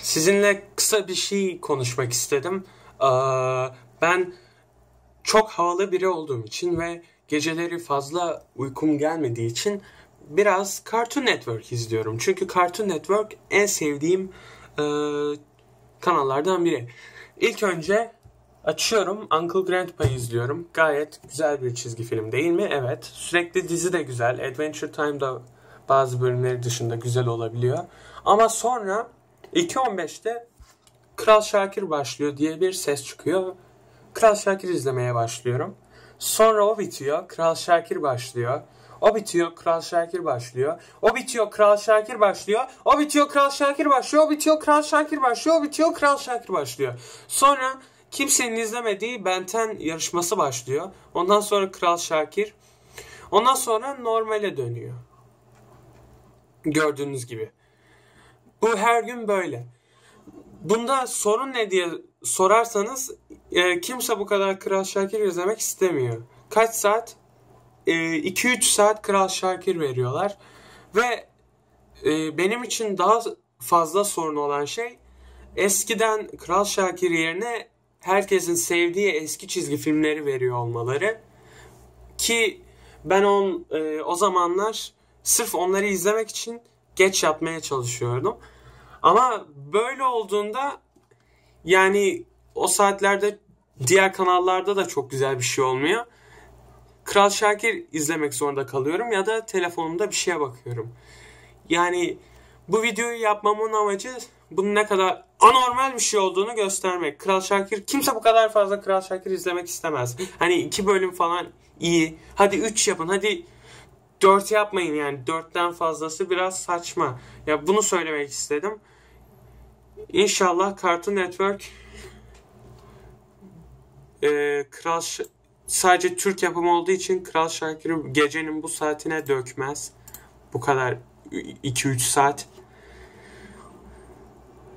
Sizinle kısa bir şey konuşmak istedim. Ee, ben çok havalı biri olduğum için ve geceleri fazla uykum gelmediği için biraz Cartoon Network izliyorum. Çünkü Cartoon Network en sevdiğim e, kanallardan biri. İlk önce Açıyorum Uncle Grandpa izliyorum. Gayet güzel bir çizgi film değil mi? Evet. Sürekli dizi de güzel. Adventure Time'da bazı bölümleri dışında güzel olabiliyor. Ama sonra 2.15'te Kral Şakir başlıyor diye bir ses çıkıyor. Kral Şakir izlemeye başlıyorum. Sonra o bitiyor. Kral Şakir başlıyor. O bitiyor. Kral Şakir başlıyor. O bitiyor. Kral Şakir başlıyor. O bitiyor. Kral Şakir başlıyor. O bitiyor. Kral Şakir başlıyor. O bitiyor. Kral Şakir başlıyor. Sonra kimsenin izlemediği Benten yarışması başlıyor. Ondan sonra Kral Şakir. Ondan sonra normale dönüyor. Gördüğünüz gibi. Bu her gün böyle. Bunda sorun ne diye sorarsanız e, kimse bu kadar Kral Şakir izlemek istemiyor. Kaç saat? 2-3 e, saat Kral Şakir veriyorlar. Ve e, benim için daha fazla sorun olan şey eskiden Kral Şakir yerine herkesin sevdiği eski çizgi filmleri veriyor olmaları. Ki ben on, e, o zamanlar sırf onları izlemek için geç yatmaya çalışıyordum. Ama böyle olduğunda yani o saatlerde diğer kanallarda da çok güzel bir şey olmuyor. Kral Şakir izlemek zorunda kalıyorum ya da telefonumda bir şeye bakıyorum. Yani bu videoyu yapmamın amacı bunun ne kadar anormal bir şey olduğunu göstermek. Kral Şakir kimse bu kadar fazla Kral Şakir izlemek istemez. Hani iki bölüm falan iyi. Hadi üç yapın. Hadi dört yapmayın yani. Dörtten fazlası biraz saçma. Ya bunu söylemek istedim. İnşallah Cartoon Network e, Kral Ş- sadece Türk yapımı olduğu için Kral Şakir'i gecenin bu saatine dökmez. Bu kadar 2-3 saat.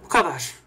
Bu kadar.